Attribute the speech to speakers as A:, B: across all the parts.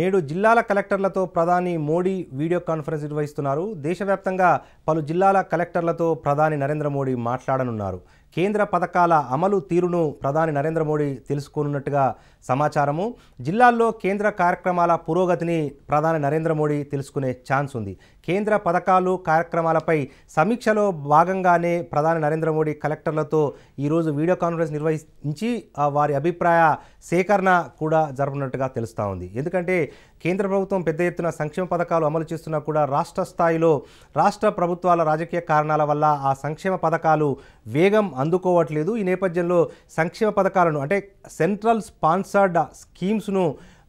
A: నేడు జిల్లాల కలెక్టర్లతో ప్రధాని మోడీ వీడియో కాన్ఫరెన్స్ నిర్వహిస్తున్నారు దేశవ్యాప్తంగా పలు జిల్లాల కలెక్టర్లతో ప్రధాని నరేంద్ర మోడీ మాట్లాడనున్నారు కేంద్ర పథకాల అమలు తీరును ప్రధాని నరేంద్ర మోడీ తెలుసుకోనున్నట్టుగా సమాచారము జిల్లాల్లో కేంద్ర కార్యక్రమాల పురోగతిని ప్రధాని నరేంద్ర మోడీ తెలుసుకునే ఛాన్స్ ఉంది కేంద్ర పథకాలు కార్యక్రమాలపై సమీక్షలో భాగంగానే ప్రధాని నరేంద్ర మోడీ కలెక్టర్లతో ఈరోజు వీడియో కాన్ఫరెన్స్ నిర్వహించి వారి అభిప్రాయ సేకరణ కూడా జరపనున్నట్టుగా తెలుస్తూ ఉంది ఎందుకంటే కేంద్ర ప్రభుత్వం పెద్ద ఎత్తున సంక్షేమ పథకాలు అమలు చేస్తున్నా కూడా రాష్ట్ర స్థాయిలో రాష్ట్ర ప్రభుత్వాల రాజకీయ కారణాల వల్ల ఆ సంక్షేమ పథకాలు వేగం అందుకోవట్లేదు ఈ నేపథ్యంలో సంక్షేమ పథకాలను అంటే సెంట్రల్ స్పాన్సర్డ్ స్కీమ్స్ను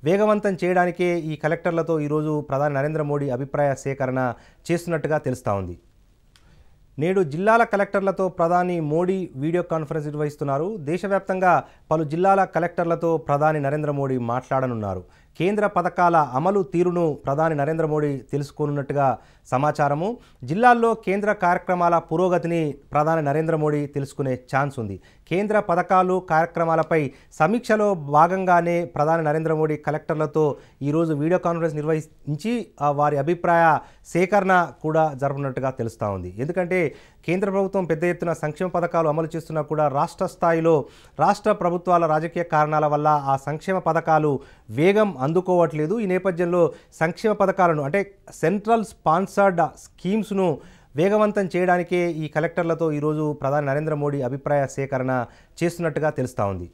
A: వేగవంతం చేయడానికే ఈ కలెక్టర్లతో ఈరోజు ప్రధాని నరేంద్ర మోడీ అభిప్రాయ సేకరణ చేస్తున్నట్టుగా తెలుస్తూ నేడు జిల్లాల కలెక్టర్లతో ప్రధాని మోడీ వీడియో కాన్ఫరెన్స్ నిర్వహిస్తున్నారు దేశవ్యాప్తంగా పలు జిల్లాల కలెక్టర్లతో ప్రధాని నరేంద్ర మోడీ మాట్లాడనున్నారు కేంద్ర పథకాల అమలు తీరును ప్రధాని నరేంద్ర మోడీ తెలుసుకోనున్నట్టుగా సమాచారము జిల్లాల్లో కేంద్ర కార్యక్రమాల పురోగతిని ప్రధాని నరేంద్ర మోడీ తెలుసుకునే ఛాన్స్ ఉంది కేంద్ర పథకాలు కార్యక్రమాలపై సమీక్షలో భాగంగానే ప్రధాని నరేంద్ర మోడీ కలెక్టర్లతో ఈరోజు వీడియో కాన్ఫరెన్స్ నిర్వహించి వారి అభిప్రాయ సేకరణ కూడా జరపనున్నట్టుగా తెలుస్తూ ఉంది ఎందుకంటే కేంద్ర ప్రభుత్వం పెద్ద ఎత్తున సంక్షేమ పథకాలు అమలు చేస్తున్నా కూడా రాష్ట్ర స్థాయిలో రాష్ట్ర ప్రభుత్వాల రాజకీయ కారణాల వల్ల ఆ సంక్షేమ పథకాలు వేగం అందుకోవట్లేదు ఈ నేపథ్యంలో సంక్షేమ పథకాలను అంటే సెంట్రల్ స్పాన్సర్డ్ స్కీమ్స్ను వేగవంతం చేయడానికే ఈ కలెక్టర్లతో ఈరోజు ప్రధాని నరేంద్ర మోడీ అభిప్రాయ సేకరణ చేస్తున్నట్టుగా తెలుస్తూ ఉంది